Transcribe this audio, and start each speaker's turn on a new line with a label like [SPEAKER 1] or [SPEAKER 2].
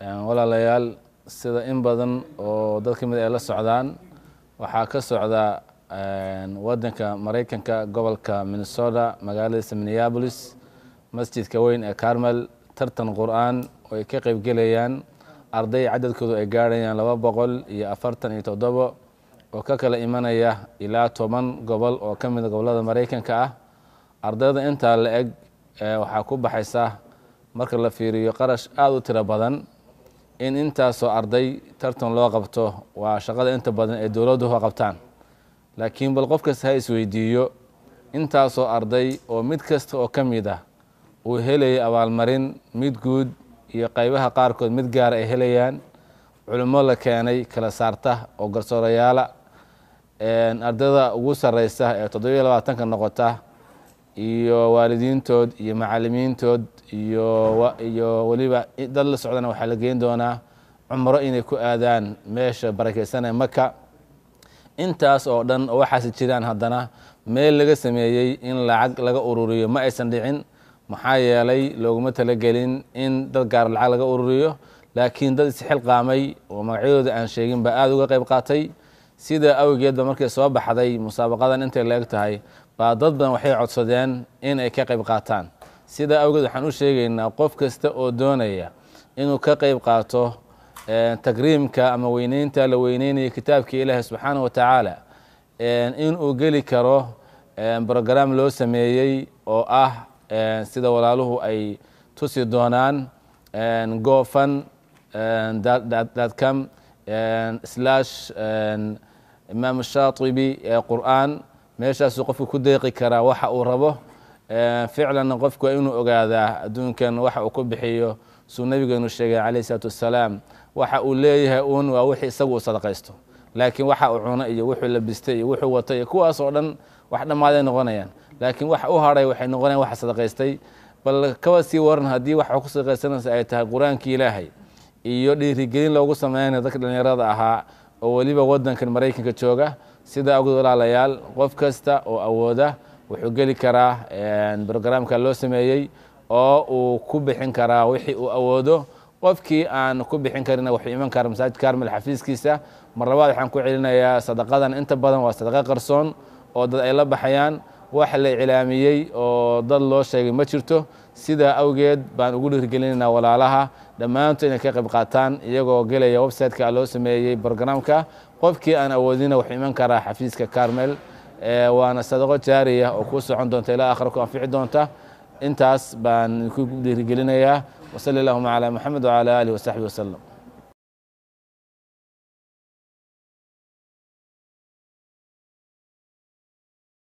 [SPEAKER 1] walaalayaal sida in badan oo dad ka mid ah ay la socdaan waxaa ka socda wadanka maraykanka gobolka minnesota magaaladiisa minneabolis masjidka weyn ee carmel tartan qur-aan oo ay ka qeybgelayaan arday cadadkoodu ay gaadhayaan laba boqol iyo afartan iyo toddobo oo ka kala imanaya ilaa toban gobol oo ka mida ah gobollada maraykanka ah ardayda intaa la eg waxaa ku baxaysa marka la fiiriyo qarash aada u tiro badan in intaasoo arday tartan loo qabto waa shaqada inta badan ee dowladuhu qabtaan laakiin bal qof kasta ha isweydiiyo intaasoo arday oo mid kasta oo ka mid ah uu helayay abaalmarin mid guud iyo qaybaha qaarkood mid gaara ay helayaan culimmo la keenay kala saarta oo garsoorayaala ardayda ugu sarraysa ee toddobiyo labaatanka noqota iyo waalidiintood iyo macalimiintood iyo iyo weliba dad la socdana waxaa la geen doonaa cumro inay ku aadaan meesha ee maka intaas oo dhan oo waxaas jiraan haddana meel laga sameeyey in lacag laga ururiyo ma aysan dhicin maxaa yeelay looguma talagelin in dad gaar lacag laga ururiyo laakiin dad isxilqaamay oo magacyadooda aan sheegin sheeginba aada uga qayb qaatay sidaa awgeedba markay soo baxday musaabaqadan intay la eg tahay baa dad badan waxay codsadeen inay ka qayb qaataan sidaa awgeed waxaan u sheegaynaa qof kasta oo doonaya inuu ka qayb qaato eh, tagriimka ama weyneynta la weyneynaya kitaabkii ilaahi subxaana wa tacaala eh, inuu geli karo eh, brograam loo sameeyey oo ah sida walaaluhu ay tusi doonaan gofan dadcam slash imaam shaaibi ee qur'aan meeshaasuu qofku ku deeqi karaa waxa uu rabo ficlanna qofku waa inuu ogaadaa adduunkan waxa uu ku bixiyo suu nabigeenu sheegay calayh isalaatu wassalaam waxa uu leeyahay uun waa wixii isagu uu sadaqaysto laakiin waxa uu cuno iyo wuxuu labistay iyo wuxuu watay iyo kuwaas dhan wax dhammaaday noqonayaan laakiin wax u hadhay waxay noqonayan wax sadaqaystay bal kawa sii waran haddii waxa ku sadaqaysanaysa ay tahay qur-aankii ilaahay iyo dhiirigelin loogu sameynaya dadka dhallinyarada ahaa oo weliba waddankan maraykanka jooga sidaa ogd walaalayaal qof kasta oo awooda wuxuu geli karaa brograamka loo sameeyey oo uu ku bixin karaa wixii uu awoodo qofkii aan ku bixin karin wuxuu iman karaa masaajid armel xafiiskiisa mar labaad waxaan ku celinayaa sadaqadan inta badan waa sadaqa qarsoon oo dad ay la baxayaan wax la iclaamiyey oo dad loo sheegay ma jirto sidaa awgeed baan ugu dhiirgelinayna walaalaha dhammaantood inay ka qayb qaataan iyagoo gelaya websiteka loo sameeyey programka qofkii aan awoodina wuxuu iman karaa xafiiska carmel waana sadaqo jaariya oo ku socon doonta ilaa aakhira ku anfici doonta intaas baan ku dhiirigelinayaa wasali allahuma calaa maxamed wacala aalihi wasaxbi wasalam